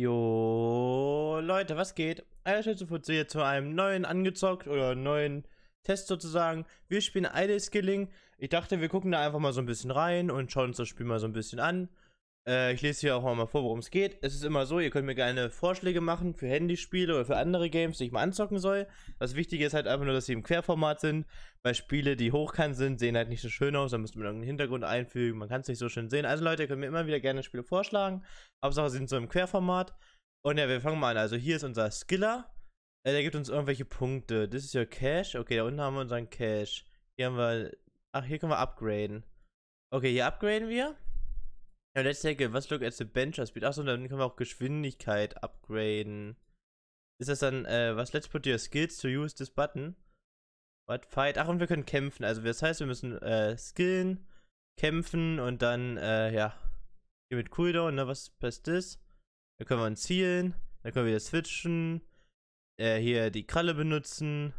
Jo, Leute, was geht? Eierschützenfutze hier zu einem neuen angezockt oder neuen Test sozusagen. Wir spielen Idle Skilling. Ich dachte, wir gucken da einfach mal so ein bisschen rein und schauen uns das Spiel mal so ein bisschen an. Äh, ich lese hier auch mal vor, worum es geht. Es ist immer so, ihr könnt mir gerne Vorschläge machen für Handyspiele oder für andere Games, die ich mal anzocken soll. Das Wichtige ist halt einfach nur, dass sie im Querformat sind, weil Spiele, die hochkant sind, sehen halt nicht so schön aus. Da müsste man irgendeinen Hintergrund einfügen, man kann es nicht so schön sehen. Also Leute, ihr könnt mir immer wieder gerne Spiele vorschlagen. Hauptsache, sie sind so im Querformat. Und ja, wir fangen mal an. Also hier ist unser Skiller. Äh, der gibt uns irgendwelche Punkte. This is your Cash. Okay, da unten haben wir unseren Cash. Hier haben wir. Ach, hier können wir upgraden. Okay, hier upgraden wir. Ja, letzte Ecke, was look at the bencher speed? Achso, dann können wir auch Geschwindigkeit upgraden. Ist das dann, äh, was let's put your skills to use this button? What fight? Ach, und wir können kämpfen. Also das heißt, wir müssen äh, skillen, kämpfen und dann, äh, ja. Hier mit Cooldown, ne? Was passt das? Dann können wir uns zielen, dann können wir wieder switchen, äh, hier die Kralle benutzen.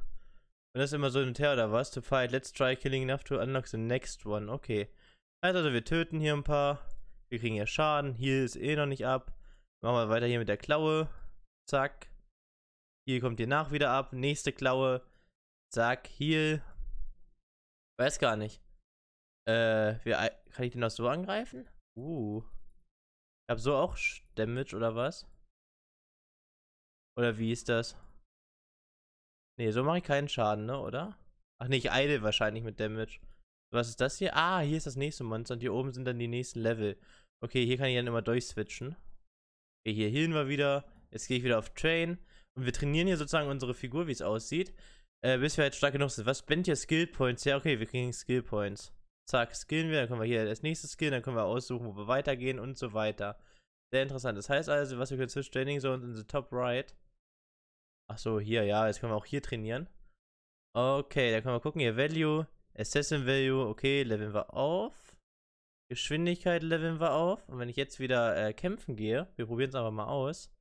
Und das ist immer so ein her oder was? To fight, let's try killing enough to unlock the next one. Okay. Also, wir töten hier ein paar. Wir kriegen ja Schaden. Hier ist eh noch nicht ab. Machen wir weiter hier mit der Klaue. Zack. Hier kommt ihr nach wieder ab. Nächste Klaue. Zack. Hier. Weiß gar nicht. Äh, wie, kann ich den noch so angreifen? Uh. Ich hab so auch Damage oder was? Oder wie ist das? Ne, so mache ich keinen Schaden, ne, oder? Ach ne, ich eile wahrscheinlich mit Damage. Was ist das hier? Ah, hier ist das nächste Monster und hier oben sind dann die nächsten Level. Okay, hier kann ich dann immer durchswitchen. Okay, hier healen wir wieder. Jetzt gehe ich wieder auf Train. Und wir trainieren hier sozusagen unsere Figur, wie es aussieht. Äh, bis wir halt stark genug sind. Was blendet hier Skill Points? Ja, okay, wir kriegen Skill Points. Zack, skillen wir. Dann können wir hier das nächste Skill. Dann können wir aussuchen, wo wir weitergehen und so weiter. Sehr interessant. Das heißt also, was wir können zwischen Training Zones in the Top Right. Ach so, hier, ja. Jetzt können wir auch hier trainieren. Okay, dann können wir gucken. Hier Value, Assassin Value. Okay, leveln wir auf. Geschwindigkeit leveln wir auf. Und wenn ich jetzt wieder äh, kämpfen gehe, wir probieren es einfach mal aus.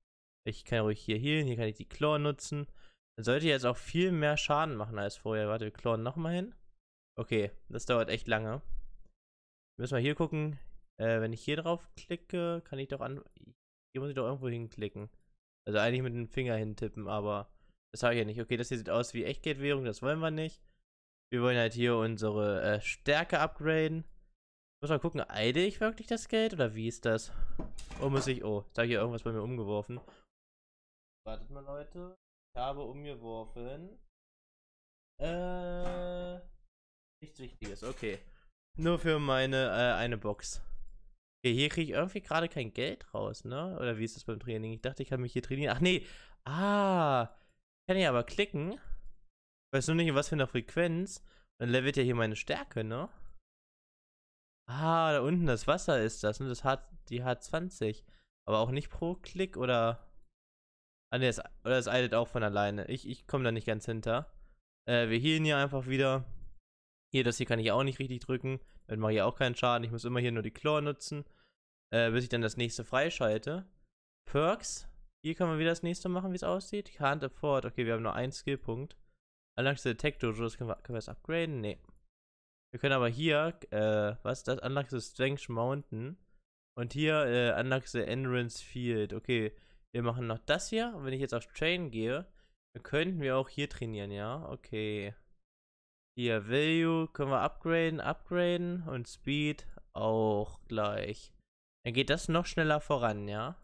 Ich kann ruhig hier healen, hier kann ich die Claw nutzen. Dann sollte ich jetzt auch viel mehr Schaden machen als vorher. Warte, wir clawen nochmal hin. Okay, das dauert echt lange. Müssen wir hier gucken. Äh, wenn ich hier drauf klicke, kann ich doch an. Hier muss ich doch irgendwo hinklicken. Also eigentlich mit dem Finger hintippen, aber das habe ich ja nicht. Okay, das hier sieht aus wie Echtgeldwährung, das wollen wir nicht. Wir wollen halt hier unsere äh, Stärke upgraden. Muss mal gucken, eide ich wirklich das Geld oder wie ist das? Oh, muss ich. Oh, da hier irgendwas bei mir umgeworfen. Wartet mal, Leute. Ich habe umgeworfen. Äh. Nichts Wichtiges, okay. Nur für meine äh, eine Box. Okay, hier kriege ich irgendwie gerade kein Geld raus, ne? Oder wie ist das beim Training? Ich dachte, ich kann mich hier trainieren. Ach nee. Ah. Kann ich aber klicken. Weiß nur nicht, was für eine Frequenz. Dann levelt ja hier meine Stärke, ne? Ah, da unten das Wasser ist das, ne? Das hat die H20. Aber auch nicht pro Klick oder. Ah ne, es, oder es eilt auch von alleine. Ich, ich komme da nicht ganz hinter. Äh, wir healen hier einfach wieder. Hier, das hier kann ich auch nicht richtig drücken. Dann mache ich auch keinen Schaden. Ich muss immer hier nur die Chlor nutzen. Äh, bis ich dann das nächste freischalte. Perks. Hier kann man wieder das nächste machen, wie es aussieht. Can't afford. Okay, wir haben nur einen Skillpunkt. Unlocks the Tech Dojo. Das können wir, können wir das upgraden? Nee. Wir können aber hier, äh, was ist das? Anlachse Strange Mountain. Und hier äh, Anlachse Entrance Field. Okay, wir machen noch das hier. Und wenn ich jetzt auf Train gehe, dann könnten wir auch hier trainieren, ja? Okay. Hier, Value können wir upgraden, upgraden. Und Speed auch gleich. Dann geht das noch schneller voran, ja?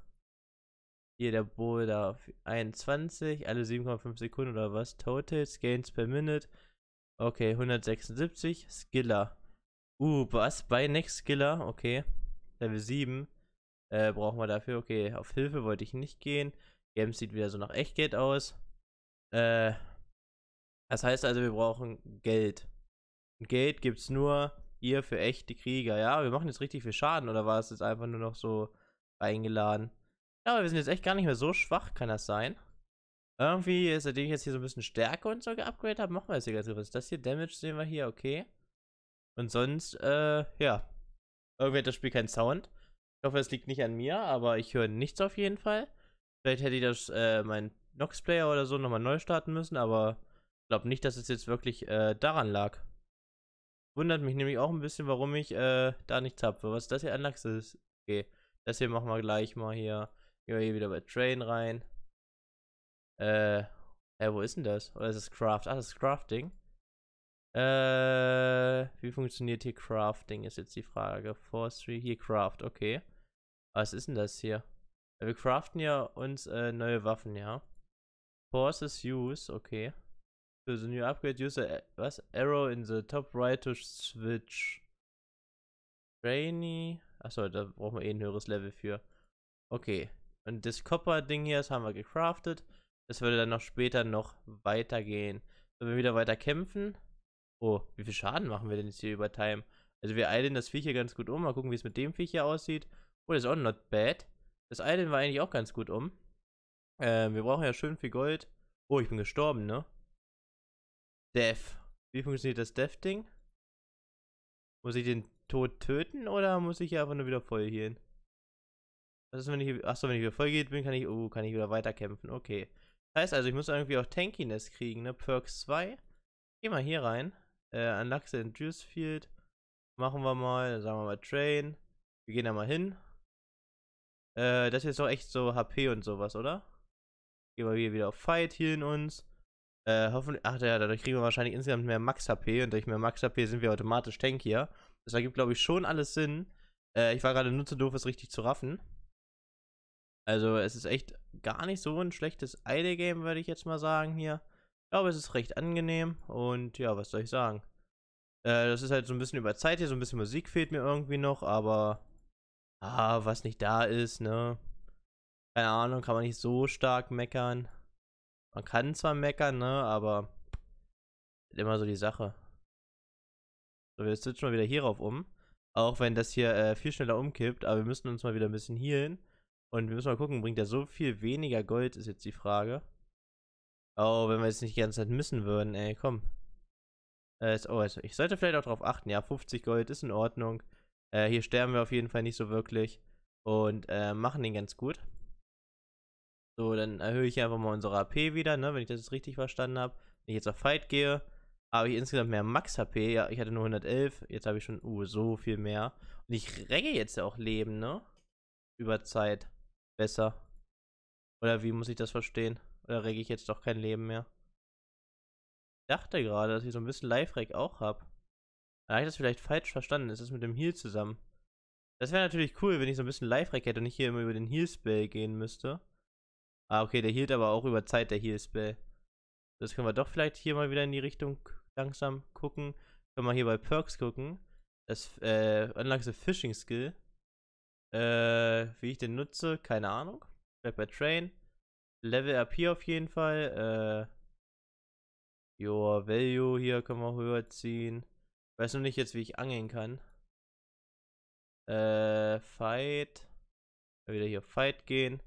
Hier der Boulder 21, alle 7,5 Sekunden oder was? Totals, Gains per Minute. Okay, 176. Skiller. Uh, was? Bei Next Skiller? Okay. Level 7. Äh, brauchen wir dafür. Okay, auf Hilfe wollte ich nicht gehen. Games sieht wieder so nach Echtgeld aus. Äh, das heißt also, wir brauchen Geld. Und Geld gibt's nur hier für echte Krieger. Ja, wir machen jetzt richtig viel Schaden oder war es jetzt einfach nur noch so eingeladen? Ja, aber wir sind jetzt echt gar nicht mehr so schwach, kann das sein? Irgendwie seitdem ich jetzt hier so ein bisschen Stärke und so geupgradet habe, machen wir jetzt hier ganz was. Das hier, Damage sehen wir hier, okay. Und sonst, äh, ja. Irgendwie hat das Spiel keinen Sound. Ich hoffe, es liegt nicht an mir, aber ich höre nichts auf jeden Fall. Vielleicht hätte ich das, äh, mein Nox-Player oder so nochmal neu starten müssen, aber ich glaube nicht, dass es jetzt wirklich äh, daran lag. Wundert mich nämlich auch ein bisschen, warum ich äh, da nichts habe. Was das hier an ist. Okay, das hier machen wir gleich mal hier. Gehen wir hier wieder bei Train rein. Äh, äh, wo ist denn das? Oder ist das Craft? Ah, das ist Crafting. Äh, wie funktioniert hier Crafting, ist jetzt die Frage. Forestry, hier Craft, okay. Was ist denn das hier? Wir craften ja uns äh, neue Waffen, ja. Forces use, okay. So, the new upgrade user, äh, was? Arrow in the top right to switch. Rainy. Achso, da brauchen wir eh ein höheres Level für. Okay. Und das Copper-Ding hier, das haben wir gecraftet. Das würde dann noch später noch weitergehen. Wenn wir wieder weiter kämpfen. Oh, wie viel Schaden machen wir denn jetzt hier über Time? Also wir eilen das Viech hier ganz gut um. Mal gucken, wie es mit dem Viech hier aussieht. Oh, das ist auch not bad. Das eilen war eigentlich auch ganz gut um. Ähm, wir brauchen ja schön viel Gold. Oh, ich bin gestorben, ne? Death. Wie funktioniert das Death-Ding? Muss ich den Tod töten oder muss ich hier einfach nur wieder voll healen? Was ist, wenn ich. Achso, wenn ich wieder voll geht bin, kann ich. Oh, kann ich wieder weiterkämpfen. Okay. Heißt also, ich muss irgendwie auch Tankiness kriegen, ne? Perks 2. Geh mal hier rein. Äh, an Lachse in Juicefield. Machen wir mal, sagen wir mal Train. Wir gehen da mal hin. Äh, das hier ist doch echt so HP und sowas, oder? Gehen wir hier wieder auf Fight, hier in uns. Äh, hoffentlich, ach ja, dadurch kriegen wir wahrscheinlich insgesamt mehr Max-HP und durch mehr Max-HP sind wir automatisch tankier. Das ergibt, glaube ich, schon alles Sinn. Äh, ich war gerade nur zu doof, es richtig zu raffen. Also es ist echt gar nicht so ein schlechtes ID-Game, würde ich jetzt mal sagen hier. Ich glaube, es ist recht angenehm und ja, was soll ich sagen? Äh, das ist halt so ein bisschen über Zeit hier, so ein bisschen Musik fehlt mir irgendwie noch, aber ah, was nicht da ist, ne? Keine Ahnung, kann man nicht so stark meckern. Man kann zwar meckern, ne, aber halt immer so die Sache. So, wir switchen mal wieder hierauf um. Auch wenn das hier äh, viel schneller umkippt, aber wir müssen uns mal wieder ein bisschen hier hin. Und wir müssen mal gucken, bringt er so viel weniger Gold, ist jetzt die Frage. Oh, wenn wir jetzt nicht die ganze Zeit missen würden, ey, komm. Äh, oh, also ich sollte vielleicht auch darauf achten. Ja, 50 Gold ist in Ordnung. Äh, hier sterben wir auf jeden Fall nicht so wirklich. Und äh, machen den ganz gut. So, dann erhöhe ich einfach mal unsere AP wieder, ne, wenn ich das jetzt richtig verstanden habe. Wenn ich jetzt auf Fight gehe, habe ich insgesamt mehr Max-HP. Ja, ich hatte nur 111, jetzt habe ich schon, uh, so viel mehr. Und ich regge jetzt ja auch Leben, ne? Über Zeit besser. Oder wie muss ich das verstehen? Oder regge ich jetzt doch kein Leben mehr? Ich dachte gerade, dass ich so ein bisschen Live-Reg auch habe. Da habe ich das vielleicht falsch verstanden. Ist das mit dem Heal zusammen. Das wäre natürlich cool, wenn ich so ein bisschen Live-Rack hätte und nicht hier immer über den Heal-Spell gehen müsste. Ah, okay, der hielt aber auch über Zeit, der Heal-Spell. Das können wir doch vielleicht hier mal wieder in die Richtung langsam gucken. Können wir hier bei Perks gucken. Das äh, Unlocks Fishing Skill. Äh, wie ich den nutze, keine Ahnung. Vielleicht bei Train. Level Up hier auf jeden Fall. Äh, your Value hier können wir höher ziehen. Weiß noch nicht jetzt, wie ich angeln kann. Äh, Fight. Wieder hier auf Fight gehen.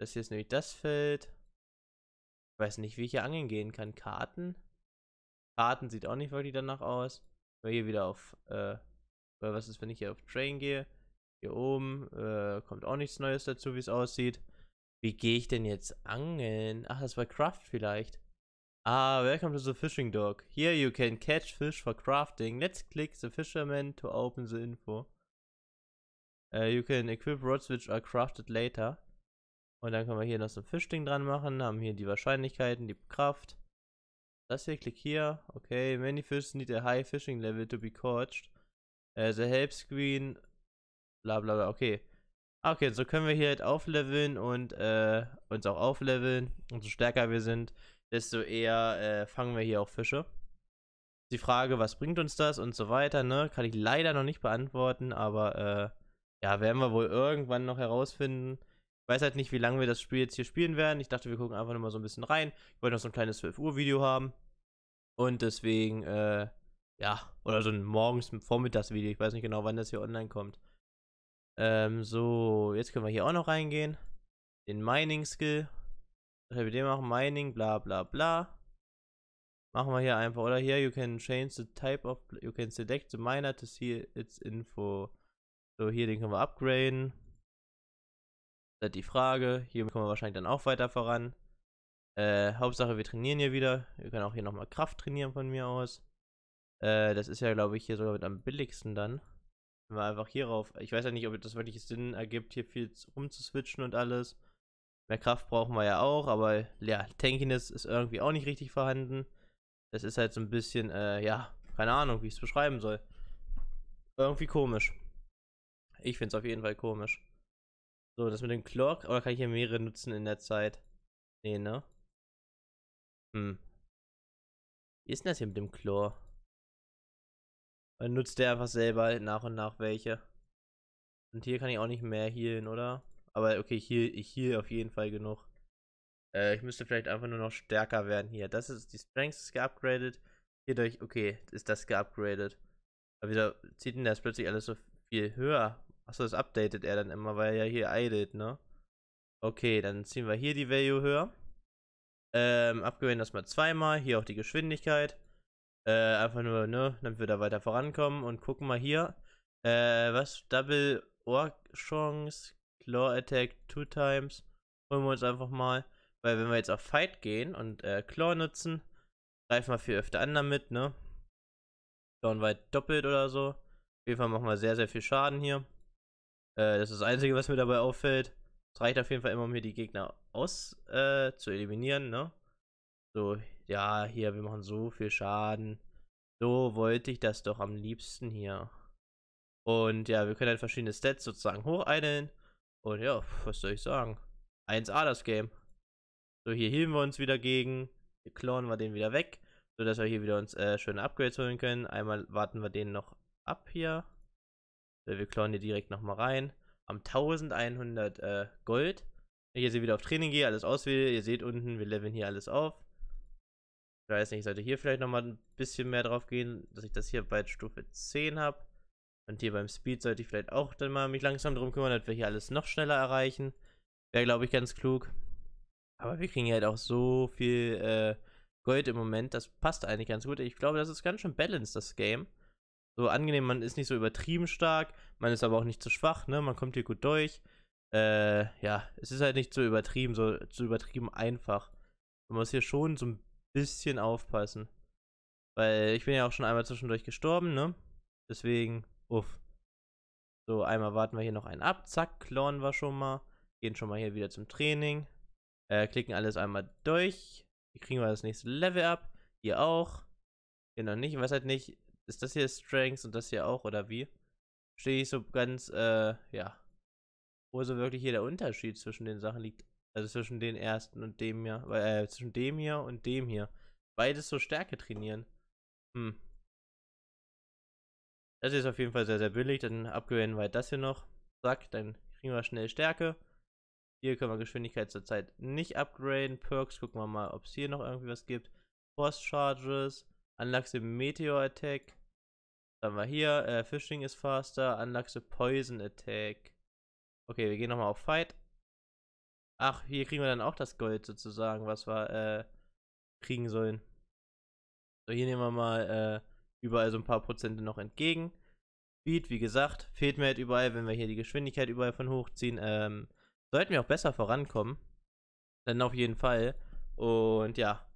Das hier ist nämlich das Feld. Ich weiß nicht, wie ich hier angeln gehen kann. Karten? Karten sieht auch nicht wirklich danach aus. Weil hier wieder auf, äh, was ist, wenn ich hier auf Train gehe? Hier oben äh, kommt auch nichts Neues dazu, wie es aussieht. Wie gehe ich denn jetzt angeln? Ach, das war Craft vielleicht. Ah, welcome to the fishing dock. Here you can catch fish for crafting. Let's click the fisherman to open the info. Uh, you can equip rods which are crafted later. Und dann können wir hier noch so ein Fischding dran machen, haben hier die Wahrscheinlichkeiten, die Kraft. Das hier, klick hier. Okay, many fish need a high fishing level to be caught. Uh, the help screen bla bla bla, okay. Ah, okay, so können wir hier halt aufleveln und äh, uns auch aufleveln. Und so stärker wir sind, desto eher äh, fangen wir hier auch Fische. Die Frage, was bringt uns das und so weiter, ne? Kann ich leider noch nicht beantworten, aber äh, ja, werden wir wohl irgendwann noch herausfinden. Ich weiß halt nicht, wie lange wir das Spiel jetzt hier spielen werden. Ich dachte, wir gucken einfach nur mal so ein bisschen rein. Ich wollte noch so ein kleines 12 Uhr Video haben. Und deswegen, äh, ja, oder so ein morgens, Vormittagsvideo. Ich weiß nicht genau, wann das hier online kommt. Ähm, so, jetzt können wir hier auch noch reingehen. Den Mining Skill. Was wir den machen? Mining, bla bla bla. Machen wir hier einfach, oder hier, you can change the type of, you can select the miner to see its info. So, hier, den können wir upgraden. Das ist die Frage. Hier kommen wir wahrscheinlich dann auch weiter voran. Äh, Hauptsache, wir trainieren hier wieder. Wir können auch hier nochmal Kraft trainieren von mir aus. Äh, das ist ja, glaube ich, hier sogar mit am billigsten dann. Wenn wir einfach hierauf, ich weiß ja nicht, ob das wirklich Sinn ergibt, hier viel rumzuswitchen und alles. Mehr Kraft brauchen wir ja auch, aber ja, Tankiness ist irgendwie auch nicht richtig vorhanden. Das ist halt so ein bisschen, äh, ja, keine Ahnung, wie ich es beschreiben soll. Irgendwie komisch. Ich finde es auf jeden Fall komisch. So, das mit dem Clock, oder kann ich hier mehrere nutzen in der Zeit? Nee, ne? Hm. Wie ist denn das hier mit dem Chlor? Dann nutzt der einfach selber halt nach und nach welche. Und hier kann ich auch nicht mehr healen, oder? Aber okay, hier, ich heal auf jeden Fall genug. Äh, ich müsste vielleicht einfach nur noch stärker werden hier. Das ist, die Strength ist geupgradet. Hierdurch, okay, ist das geupgradet. Aber wieder zieht denn das plötzlich alles so viel höher? Achso, das updatet er dann immer, weil er ja hier idelt, ne? Okay, dann ziehen wir hier die Value höher. Ähm, upgraden das mal zweimal. Hier auch die Geschwindigkeit. Äh, einfach nur, ne, damit wir da weiter vorankommen und gucken mal hier. Äh, was? Double Orc Chance, Claw Attack two times. Holen wir uns einfach mal. Weil wenn wir jetzt auf Fight gehen und äh, Claw nutzen, greifen wir viel öfter an damit, ne? Klauen weit doppelt oder so. Auf jeden Fall machen wir sehr, sehr viel Schaden hier. Äh, das ist das Einzige, was mir dabei auffällt. Es reicht auf jeden Fall immer, um hier die Gegner aus äh, zu eliminieren, ne? So, ja, hier, wir machen so viel Schaden. So wollte ich das doch am liebsten hier. Und ja, wir können halt verschiedene Stats sozusagen hocheilen. Und ja, was soll ich sagen? 1A das Game. So, hier heben wir uns wieder gegen. Hier klonen wir den wieder weg. So dass wir hier wieder uns äh, schöne Upgrades holen können. Einmal warten wir den noch ab hier. So, wir klonen hier direkt nochmal rein. Am 1100 äh, Gold. Wenn ich jetzt hier wieder auf Training gehe, alles auswähle. Ihr seht unten, wir leveln hier alles auf. Ich weiß nicht, ich sollte hier vielleicht nochmal ein bisschen mehr drauf gehen, dass ich das hier bei Stufe 10 habe. Und hier beim Speed sollte ich vielleicht auch dann mal mich langsam drum kümmern, dass wir hier alles noch schneller erreichen. Wäre, glaube ich, ganz klug. Aber wir kriegen hier halt auch so viel äh, Gold im Moment. Das passt eigentlich ganz gut. Ich glaube, das ist ganz schön balanced, das Game. So angenehm, man ist nicht so übertrieben stark. Man ist aber auch nicht zu schwach, ne? Man kommt hier gut durch. Äh, ja, es ist halt nicht so übertrieben, so zu übertrieben einfach. Man muss hier schon so ein bisschen aufpassen. Weil ich bin ja auch schon einmal zwischendurch gestorben, ne? Deswegen, uff. So, einmal warten wir hier noch einen ab. Zack, klonen wir schon mal. Gehen schon mal hier wieder zum Training. Äh, klicken alles einmal durch. Hier kriegen wir das nächste Level ab. Hier auch. Hier noch nicht. Ich weiß halt nicht, ist das hier Strength und das hier auch oder wie? Stehe ich so ganz, äh, ja. Wo so wirklich hier der Unterschied zwischen den Sachen liegt. Also zwischen den ersten und dem hier. Äh, zwischen dem hier und dem hier. Beides so Stärke trainieren. Hm. Das ist auf jeden Fall sehr, sehr billig. Dann upgraden wir das hier noch. Zack, dann kriegen wir schnell Stärke. Hier können wir Geschwindigkeit zurzeit nicht upgraden. Perks, gucken wir mal, ob es hier noch irgendwie was gibt. Force Charges, Anlachse Meteor Attack. Dann haben wir hier, äh, Fishing ist faster, Anlachse Poison Attack. Okay, wir gehen nochmal auf Fight. Ach, hier kriegen wir dann auch das Gold sozusagen, was wir äh, kriegen sollen. So, hier nehmen wir mal äh, überall so ein paar Prozente noch entgegen. Speed, wie gesagt, fehlt mir halt überall, wenn wir hier die Geschwindigkeit überall von hochziehen. Ähm, sollten wir auch besser vorankommen. Dann auf jeden Fall. Und ja,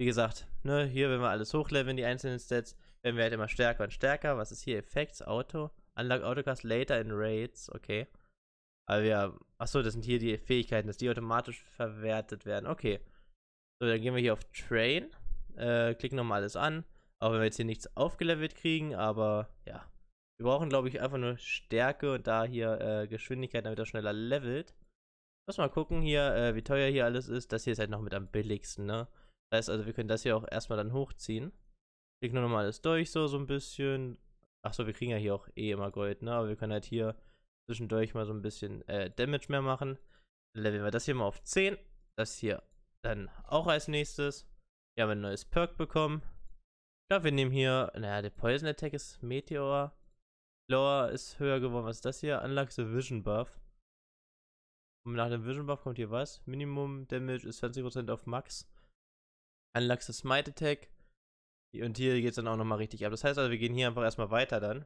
wie gesagt, ne, hier, wenn wir alles hochleveln, die einzelnen Stats, werden wir halt immer stärker und stärker. Was ist hier? Effects, Auto, Unlock Autocast later in Raids, okay. Aber wir, achso, das sind hier die Fähigkeiten, dass die automatisch verwertet werden. Okay. So, dann gehen wir hier auf Train, äh, klicken nochmal alles an. Auch wenn wir jetzt hier nichts aufgelevelt kriegen, aber ja. Wir brauchen, glaube ich, einfach nur Stärke und da hier äh, Geschwindigkeit, damit er schneller levelt. Lass mal gucken hier, äh, wie teuer hier alles ist. Das hier ist halt noch mit am billigsten, ne? Das heißt also, wir können das hier auch erstmal dann hochziehen. Klicken wir nochmal alles durch, so, so ein bisschen. Achso, wir kriegen ja hier auch eh immer Gold, ne? Aber wir können halt hier zwischendurch mal so ein bisschen äh, Damage mehr machen. Dann leveln wir das hier mal auf 10. Das hier dann auch als nächstes. Wir haben ein neues Perk bekommen. Ich glaube, wir nehmen hier, naja, der Poison Attack ist Meteor. Lower ist höher geworden. Was ist das hier? Unlocks the Vision Buff. Und nach dem Vision Buff kommt hier was? Minimum Damage ist 20% auf Max. Unlocks the Smite Attack. Und hier geht es dann auch nochmal richtig ab. Das heißt also, wir gehen hier einfach erstmal weiter dann.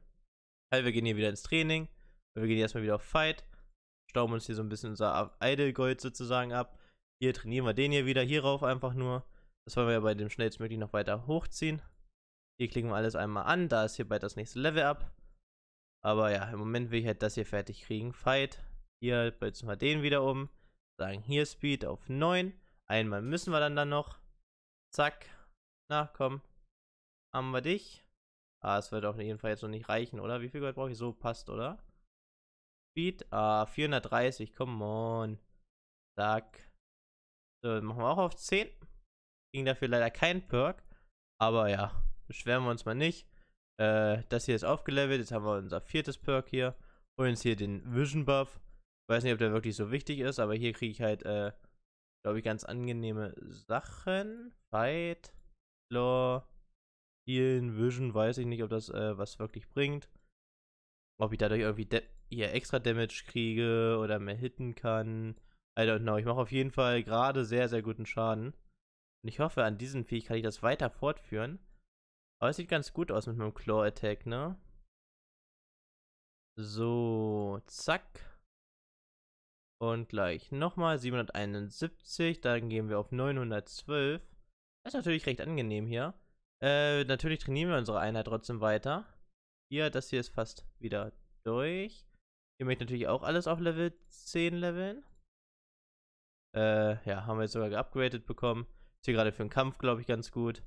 Weil also, wir gehen hier wieder ins Training. Wir gehen erstmal wieder auf Fight. Stauben uns hier so ein bisschen unser Idle-Gold sozusagen ab. Hier trainieren wir den hier wieder hier rauf einfach nur. Das wollen wir ja bei dem schnellstmöglich noch weiter hochziehen. Hier klicken wir alles einmal an. Da ist hier bald das nächste Level ab. Aber ja, im Moment will ich halt das hier fertig kriegen. Fight. Hier setzen wir den wieder um. Sagen hier Speed auf 9. Einmal müssen wir dann dann noch. Zack. Na, komm. Haben wir dich. Ah, es wird auf jeden Fall jetzt noch nicht reichen, oder? Wie viel Gold brauche ich? So passt, oder? Speed. Ah, 430, come on. Zack. So, machen wir auch auf 10. Ging dafür leider kein Perk. Aber ja, beschweren wir uns mal nicht. Äh, das hier ist aufgelevelt. Jetzt haben wir unser viertes Perk hier. Holen uns hier den Vision Buff. Ich weiß nicht, ob der wirklich so wichtig ist, aber hier kriege ich halt, äh, glaube ich, ganz angenehme Sachen. Fight, Law, Healen, Vision. Weiß ich nicht, ob das äh, was wirklich bringt. Ob ich dadurch irgendwie hier extra Damage kriege oder mehr hitten kann. I don't know. Ich mache auf jeden Fall gerade sehr, sehr guten Schaden. Und ich hoffe, an diesem Vieh kann ich das weiter fortführen. Aber es sieht ganz gut aus mit meinem Claw Attack, ne? So, zack. Und gleich nochmal 771. Dann gehen wir auf 912. Das ist natürlich recht angenehm hier. Äh, natürlich trainieren wir unsere Einheit trotzdem weiter. Hier, das hier ist fast wieder durch möchte möchtet natürlich auch alles auf Level 10 leveln. Äh, ja, haben wir jetzt sogar geupgradet bekommen. Ist hier gerade für den Kampf, glaube ich, ganz gut.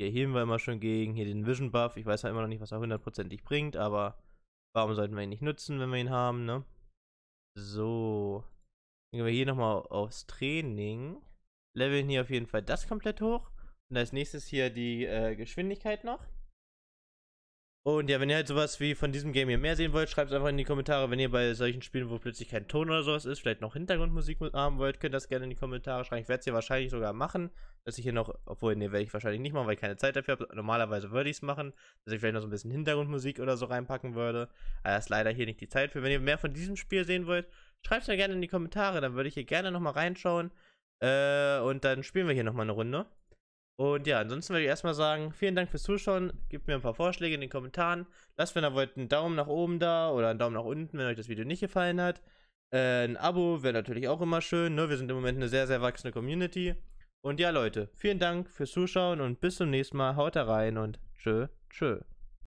Hier heben wir immer schon gegen. Hier den Vision Buff. Ich weiß ja halt immer noch nicht, was er hundertprozentig bringt, aber warum sollten wir ihn nicht nutzen, wenn wir ihn haben, ne? So. Dann gehen wir hier nochmal aufs Training. Leveln hier auf jeden Fall das komplett hoch. Und als nächstes hier die äh, Geschwindigkeit noch. Und ja, wenn ihr halt sowas wie von diesem Game hier mehr sehen wollt, schreibt es einfach in die Kommentare. Wenn ihr bei solchen Spielen, wo plötzlich kein Ton oder sowas ist, vielleicht noch Hintergrundmusik haben wollt, könnt ihr das gerne in die Kommentare schreiben. Ich werde es hier wahrscheinlich sogar machen, dass ich hier noch, obwohl, ne, werde ich wahrscheinlich nicht machen, weil ich keine Zeit dafür habe. Normalerweise würde ich es machen, dass ich vielleicht noch so ein bisschen Hintergrundmusik oder so reinpacken würde. Aber das ist leider hier nicht die Zeit für. Wenn ihr mehr von diesem Spiel sehen wollt, schreibt es mir gerne in die Kommentare, dann würde ich hier gerne nochmal reinschauen. Äh, und dann spielen wir hier nochmal eine Runde. Und ja, ansonsten würde ich erstmal sagen, vielen Dank fürs Zuschauen. Gebt mir ein paar Vorschläge in den Kommentaren. Lasst, wenn ihr wollt, einen Daumen nach oben da oder einen Daumen nach unten, wenn euch das Video nicht gefallen hat. Äh, ein Abo wäre natürlich auch immer schön. Ne? Wir sind im Moment eine sehr, sehr wachsende Community. Und ja, Leute, vielen Dank fürs Zuschauen und bis zum nächsten Mal. Haut rein und tschö, tschö.